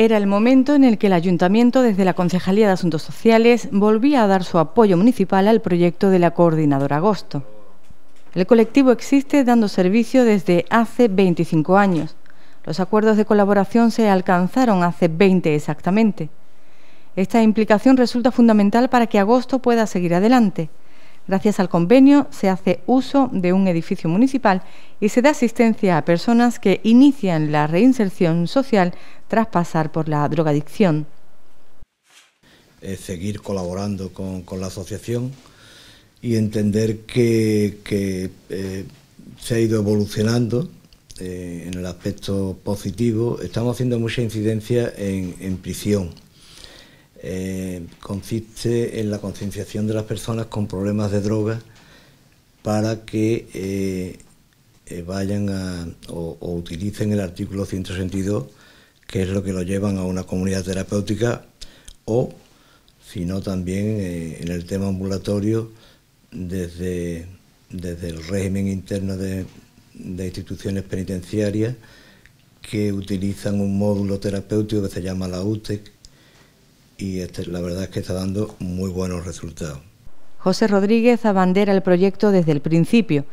Era el momento en el que el Ayuntamiento, desde la Concejalía de Asuntos Sociales, volvía a dar su apoyo municipal al proyecto de la Coordinadora Agosto. El colectivo existe dando servicio desde hace 25 años. Los acuerdos de colaboración se alcanzaron hace 20 exactamente. Esta implicación resulta fundamental para que Agosto pueda seguir adelante. Gracias al convenio se hace uso de un edificio municipal y se da asistencia a personas que inician la reinserción social tras pasar por la drogadicción. Eh, seguir colaborando con, la asociación y entender que, eh, se ha ido evolucionando eh, en el aspecto positivo. Estamos haciendo mucha incidencia en prisión eh, consiste en la concienciación de las personas con problemas de drogas para que eh, eh, vayan o, utilicen el artículo 162, que es lo que lo llevan a una comunidad terapéutica, o si no también en el tema ambulatorio desde, desde el régimen interno de, de instituciones penitenciarias que utilizan un módulo terapéutico que se llama la UTEC, y este, la verdad es que está dando muy buenos resultados. José Rodríguez abandera el proyecto desde el principio.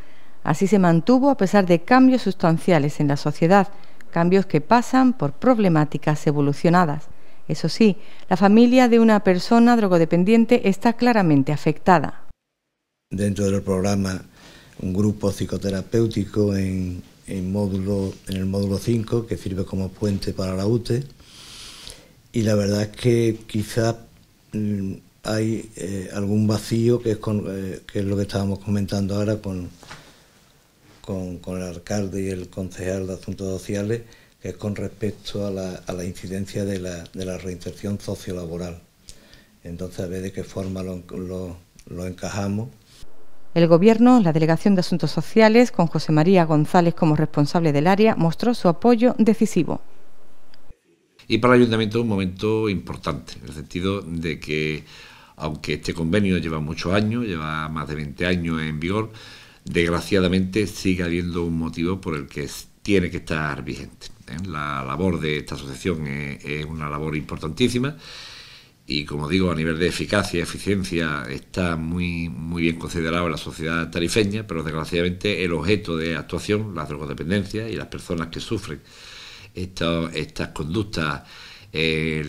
Así se mantuvo a pesar de cambios sustanciales en la sociedad, cambios que pasan por problemáticas evolucionadas. Eso sí, la familia de una persona drogodependiente está claramente afectada. Dentro del programa, un grupo psicoterapéutico en, módulo, en el módulo 5, que sirve como puente para la UTE, y la verdad es que quizás mm, hay eh, algún vacío eh, que es, lo que estábamos comentando ahora con, con, el alcalde y el concejal de Asuntos Sociales, que es con respecto a la, incidencia de la, reinserción sociolaboral. Entonces, a ver de qué forma lo encajamos. El Gobierno, la Delegación de Asuntos Sociales, con José María González como responsable del área, mostró su apoyo decisivo y para el ayuntamiento es un momento importante, en el sentido de que, aunque este convenio lleva muchos años, lleva más de 20 años en vigor, desgraciadamente sigue habiendo un motivo por el que tiene que estar vigente. ¿eh? La labor de esta asociación es, una labor importantísima y como digo, a nivel de eficacia y eficiencia está muy, muy bien considerado en la sociedad tarifeña, pero desgraciadamente el objeto de actuación, las drogodependencias y las personas que sufren estas conductas eh,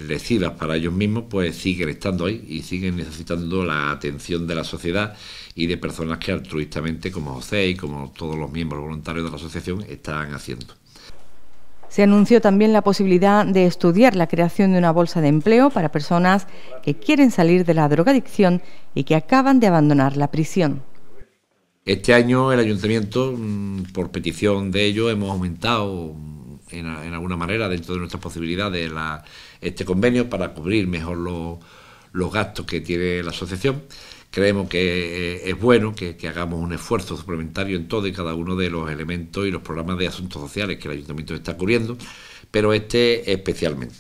para ellos mismos, pues siguen estando ahí y siguen necesitando la atención de la sociedad y de personas que altruistamente, como José y como todos los miembros voluntarios de la asociación, están haciendo. Se anunció también la posibilidad de estudiar la creación de una bolsa de empleo para personas que quieren salir de la drogadicción y que acaban de abandonar la prisión. Este año el ayuntamiento, mm, por petición de ellos hemos aumentado en, alguna manera, dentro de nuestras posibilidades, la, este convenio para cubrir mejor los gastos que tiene la asociación. Creemos que eh, es bueno que, hagamos un esfuerzo suplementario en todo y cada uno de los elementos y los programas de asuntos sociales que el ayuntamiento está cubriendo, pero este especialmente.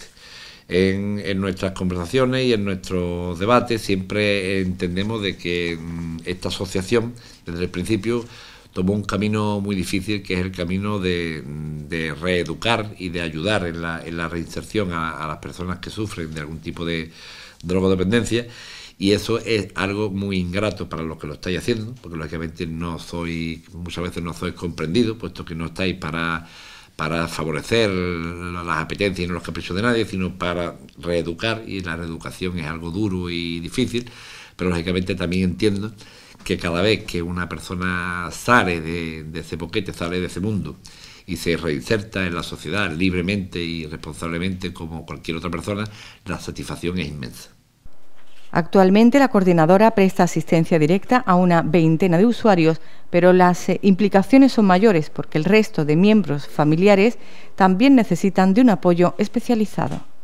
En, en nuestras conversaciones y en nuestros debates siempre entendemos de que mm, esta asociación, desde el principio, tomó un camino muy difícil, que es el camino de, reeducar y de ayudar en la, reinserción a, las personas que sufren de algún tipo de drogodependencia. Y eso es algo muy ingrato para los que lo estáis haciendo, porque lógicamente no soy, muchas veces no sois comprendido, puesto que no estáis para, para favorecer las apetencias y no los caprichos de nadie, sino para reeducar, y la reeducación es algo duro y difícil, pero lógicamente también entiendo que cada vez que una persona sale de, ese boquete, sale de ese mundo y se reinserta en la sociedad libremente y responsablemente como cualquier otra persona, la satisfacción es inmensa. Actualmente la coordinadora presta asistencia directa a una veintena de usuarios, pero las eh, implicaciones son mayores porque el resto de miembros familiares también necesitan de un apoyo especializado.